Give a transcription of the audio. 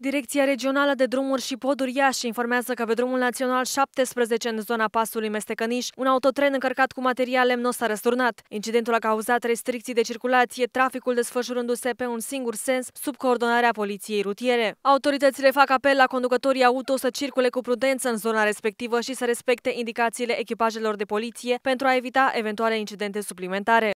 Direcția Regională de Drumuri și Poduri Iași informează că pe drumul național 17 în zona pasului Mestecăniș, un autotren încărcat cu materiale nu s a răsturnat. Incidentul a cauzat restricții de circulație, traficul desfășurându-se pe un singur sens sub coordonarea poliției rutiere. Autoritățile fac apel la conducătorii auto să circule cu prudență în zona respectivă și să respecte indicațiile echipajelor de poliție pentru a evita eventuale incidente suplimentare.